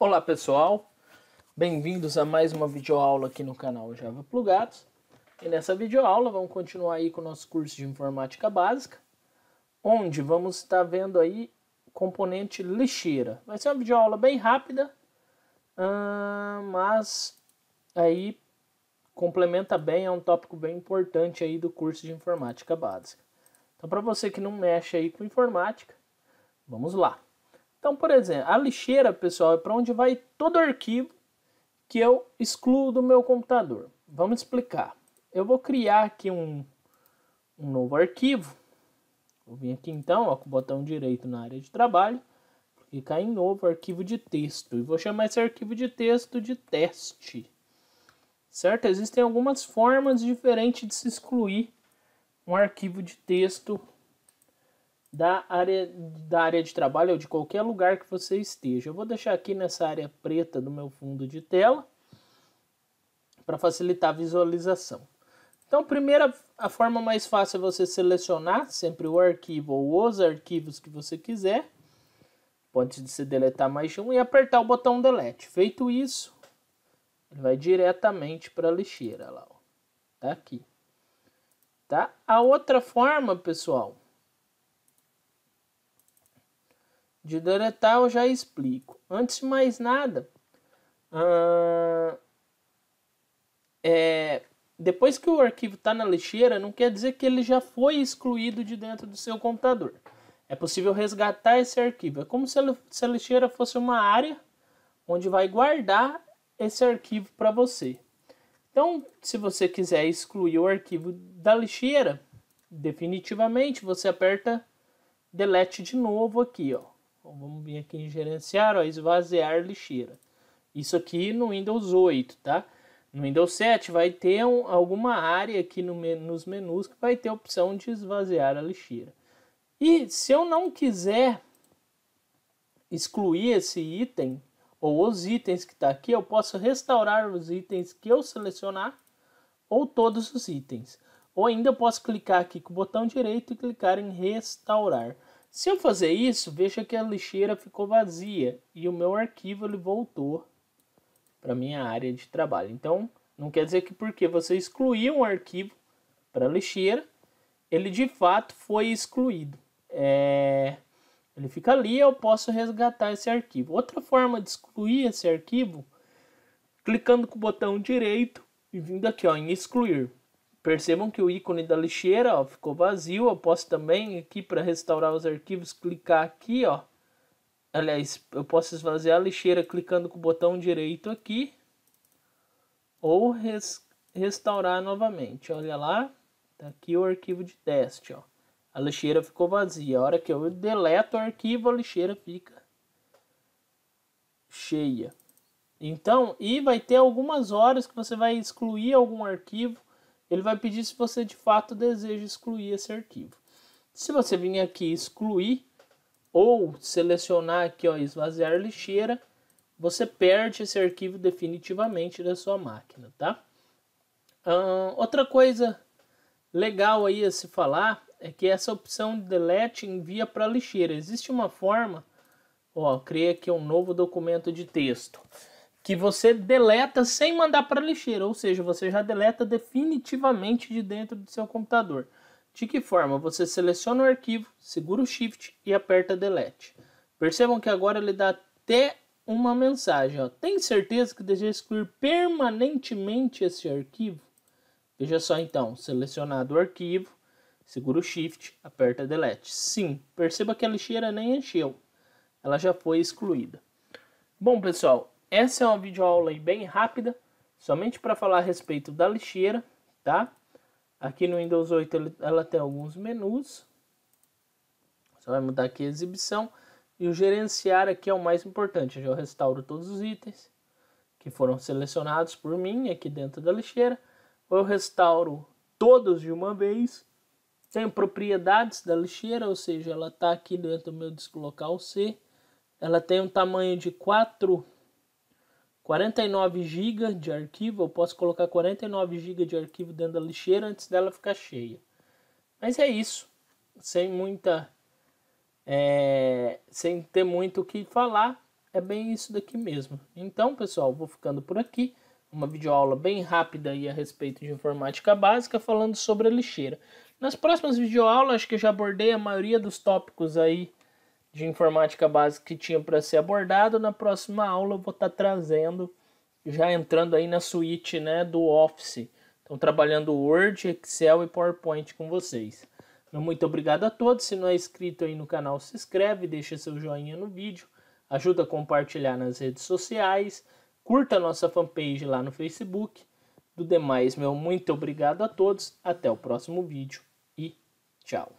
Olá pessoal, bem-vindos a mais uma videoaula aqui no canal Java Plugados. E nessa videoaula vamos continuar aí com o nosso curso de informática básica, onde vamos estar vendo aí componente lixeira. Vai ser uma videoaula bem rápida, mas aí complementa bem, é um tópico bem importante aí do curso de informática básica. Então para você que não mexe aí com informática, vamos lá. Então, por exemplo, a lixeira, pessoal, é para onde vai todo arquivo que eu excluo do meu computador. Vamos explicar. Eu vou criar aqui um, um novo arquivo. Vou vir aqui então, ó, com o botão direito na área de trabalho, clicar em novo arquivo de texto e vou chamar esse arquivo de texto de teste. Certo? Existem algumas formas diferentes de se excluir um arquivo de texto da área, da área de trabalho ou de qualquer lugar que você esteja. Eu vou deixar aqui nessa área preta do meu fundo de tela para facilitar a visualização. Então, primeira, a forma mais fácil é você selecionar sempre o arquivo ou os arquivos que você quiser. de se deletar mais de um e apertar o botão delete. Feito isso, ele vai diretamente para a lixeira lá, ó. Tá aqui. Tá? A outra forma, pessoal, de deletar eu já explico. Antes de mais nada, é, depois que o arquivo está na lixeira, não quer dizer que ele já foi excluído de dentro do seu computador. É possível resgatar esse arquivo. É como se a lixeira fosse uma área onde vai guardar esse arquivo para você. Então, se você quiser excluir o arquivo da lixeira, definitivamente você aperta delete de novo aqui, ó. Então, vamos vir aqui em gerenciar, ó, esvaziar lixeira. Isso aqui no Windows 8, tá? No Windows 7 vai ter um, alguma área aqui no, nos menus que vai ter a opção de esvaziar a lixeira. E se eu não quiser excluir esse item, ou os itens que está aqui, eu posso restaurar os itens que eu selecionar, ou todos os itens. Ou ainda eu posso clicar aqui com o botão direito e clicar em restaurar. Se eu fazer isso, veja que a lixeira ficou vazia e o meu arquivo ele voltou para minha área de trabalho. Então, não quer dizer que porque você excluiu um arquivo para a lixeira, ele de fato foi excluído. É... Ele fica ali eu posso resgatar esse arquivo. Outra forma de excluir esse arquivo, clicando com o botão direito e vindo aqui ó, em excluir. Percebam que o ícone da lixeira ó, ficou vazio. Eu posso também aqui para restaurar os arquivos clicar aqui, ó. Aliás, eu posso esvaziar a lixeira clicando com o botão direito aqui ou res restaurar novamente. Olha lá, tá aqui o arquivo de teste, ó. A lixeira ficou vazia. A hora que eu deleto o arquivo, a lixeira fica cheia. Então, e vai ter algumas horas que você vai excluir algum arquivo ele vai pedir se você de fato deseja excluir esse arquivo. Se você vir aqui excluir ou selecionar aqui ó, esvaziar lixeira, você perde esse arquivo definitivamente da sua máquina, tá? outra coisa legal aí a se falar é que essa opção de delete envia para lixeira. Existe uma forma, ó, criei aqui um novo documento de texto que você deleta sem mandar para a lixeira, ou seja, você já deleta definitivamente de dentro do seu computador. De que forma? Você seleciona o arquivo, segura o Shift e aperta Delete. Percebam que agora ele dá até uma mensagem. Ó. Tem certeza que deseja excluir permanentemente esse arquivo? Veja só então, selecionado o arquivo, segura o Shift, aperta Delete. Sim, perceba que a lixeira nem encheu, ela já foi excluída. Bom pessoal, essa é uma videoaula bem rápida, somente para falar a respeito da lixeira, tá? Aqui no Windows 8 ela tem alguns menus. Você vai mudar aqui a exibição. E o gerenciar aqui é o mais importante. Eu restauro todos os itens que foram selecionados por mim aqui dentro da lixeira. Eu restauro todos de uma vez. Tenho propriedades da lixeira, ou seja, ela está aqui dentro do meu disco local C. Ela tem um tamanho de 4 49 GB de arquivo, eu posso colocar 49 GB de arquivo dentro da lixeira antes dela ficar cheia. Mas é isso, sem muita, é, sem ter muito o que falar, é bem isso daqui mesmo. Então, pessoal, vou ficando por aqui, uma videoaula bem rápida aí a respeito de informática básica, falando sobre a lixeira. Nas próximas videoaulas, acho que eu já abordei a maioria dos tópicos aí de informática básica que tinha para ser abordado. Na próxima aula eu vou estar tá trazendo, já entrando aí na suíte né, do Office. Então, trabalhando Word, Excel e PowerPoint com vocês. Então, muito obrigado a todos. Se não é inscrito aí no canal, se inscreve, deixa seu joinha no vídeo, ajuda a compartilhar nas redes sociais, curta a nossa fanpage lá no Facebook. Do demais, meu muito obrigado a todos. Até o próximo vídeo e tchau.